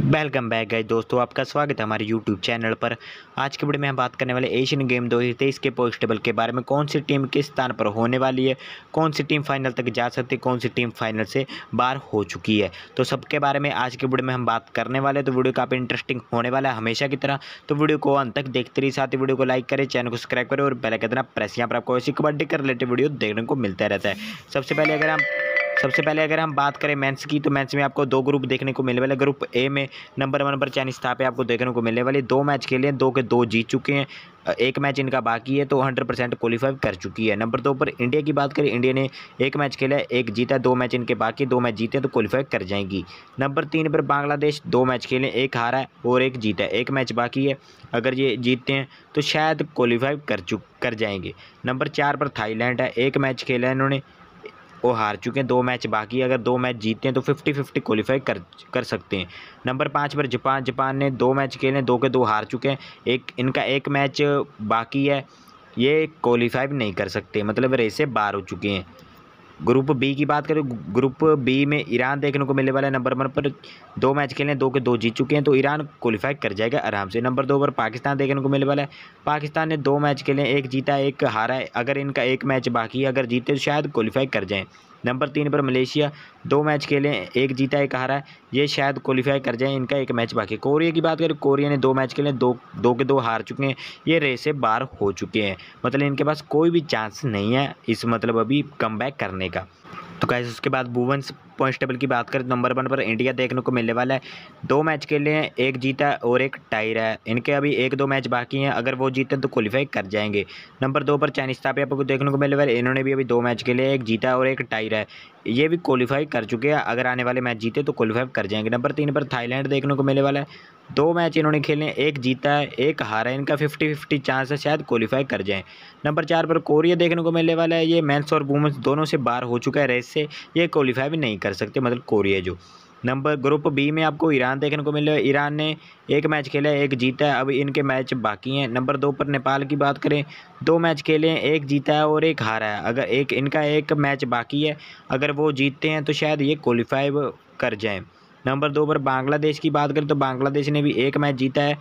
welcome back गए दोस्तों आपका स्वागत है हमारे यूट्यूब चैनल पर आज के वीडियो में हम बात करने वाले एशियन गेम तेईस के पोस्टेबल के बारे में कौन सी टीम किस स्थान पर होने वाली है कौन सी टीम फाइनल तक जा सकती है कौन सी टीम फाइनल से बाहर हो चुकी है तो सबके बारे में आज के वीडियो में हम बात करने वाले तो वीडियो काफ़ी इंटरेस्टिंग होने वाला है हमेशा की तरह तो वीडियो को अंत तक देखते रहिए साथ ही वीडियो को लाइक करें चैनल को सब्सक्राइब करें और पहले कहते प्रेस यहाँ पर आपको ऐसी कबड्डी के रिलेटेड वीडियो देखने को मिलता रहता है सबसे पहले अगर हम सबसे पहले अगर हम बात करें मेंस की तो मेंस में आपको दो ग्रुप देखने को मिलने वाले ग्रुप ए में नंबर वन पर चाइनीस था पे आपको देखने को मिलने वाले दो मैच खेले हैं दो के दो जीत चुके हैं एक मैच इनका बाकी है तो 100 परसेंट क्वालीफाई कर चुकी है नंबर दो पर इंडिया की बात करें इंडिया ने एक मैच खेला है एक जीता दो मैच इनके बाकी दो मैच जीते तो क्वालीफाई कर जाएंगी नंबर तीन पर बांग्लादेश दो मैच खेले एक हारा है और एक जीता है एक मैच बाकी है अगर ये जीतते हैं तो शायद क्वालीफाई कर चुक कर जाएंगे नंबर चार पर थाईलैंड है एक मैच खेला है इन्होंने वो हार चुके हैं दो मैच बाकी अगर दो मैच जीते हैं तो फिफ्टी फिफ्टी क्वालिफाई कर कर सकते हैं नंबर पाँच पर जापान जापान ने दो मैच खेले दो के दो हार चुके हैं एक इनका एक मैच बाकी है ये क्वालिफाई नहीं कर सकते मतलब रेसे बार हो चुके हैं ग्रुप बी की बात करें ग्रुप बी में ईरान देखने को मिलने वाला है नंबर वन पर दो मैच खेले दो के दो जीत चुके हैं तो ईरान क्वालिफाई कर जाएगा आराम से नंबर दो पर पाकिस्तान देखने को मिलने वाला है पाकिस्तान ने दो मैच खेले एक जीता एक हारा है अगर इनका एक मैच बाकी है अगर जीते तो शायद क्वालिफाई कर जाएँ नंबर तीन पर मलेशिया दो मैच खेले एक जीता एक हारा ये शायद क्वालिफाई कर जाए इनका एक मैच बाकी कोरिया की बात करें कोरिया ने दो मैच खेले दो दो के दो हार चुके हैं ये रेस से बाहर हो चुके हैं मतलब इनके पास कोई भी चांस नहीं है इस मतलब अभी कम करने का तो कैसे उसके बाद भुवंस पॉइंट टेबल की बात करें तो नंबर वन पर इंडिया देखने को मिलने वाला है दो मैच के लिए एक जीता और एक टाई रहा है इनके अभी एक दो मैच बाकी हैं अगर वो जीते तो क्वालिफाई कर जाएंगे नंबर दो पर चाइनीज तापिया को देखने को मिलने वाला इन्होंने भी अभी दो मैच के लिए एक जीता और एक टाई रहा है ये भी क्वालिफाई कर चुके हैं अगर आने वाले मैच जीते तो क्वालिफाई कर जाएंगे नंबर तीन पर थाईलैंड देखने को मिलने वाला है दो मैच इन्होंने खेले एक जीता है एक हारा है इनका फिफ्टी फिफ्टी चांस है शायद क्वालिफाई कर जाएं नंबर चार पर कोरिया देखने को मिलने वाला है ये मेंस और वुमेंस दोनों से बाहर हो चुका है रेस से ये क्वालिफाई भी नहीं कर सकते मतलब कोरिया जो नंबर ग्रुप बी में आपको ईरान देखने को है ईरान ने एक मैच खेला है एक जीता है अब इनके मैच बाकी हैं नंबर दो पर नेपाल की बात करें दो मैच खेले हैं एक जीता है और एक हारा है अगर एक इनका एक मैच बाकी है अगर वो जीतते हैं तो शायद ये क्वालिफाई कर जाएँ नंबर दो पर बांग्लादेश की बात करें तो बांग्लादेश ने भी एक मैच जीता है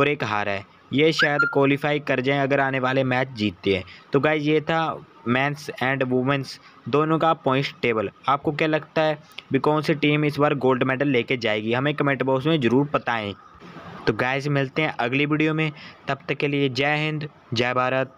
और एक हारा है ये शायद क्वालिफाई कर जाएँ अगर आने वाले मैच जीतते हैं तो गाइज ये था मेंस एंड वुमेंस दोनों का पॉइंट टेबल आपको क्या लगता है भी कौन सी टीम इस बार गोल्ड मेडल लेके जाएगी हमें कमेंट बॉक्स में ज़रूर बताएं तो गाय से मिलते हैं अगली वीडियो में तब तक के लिए जय हिंद जय भारत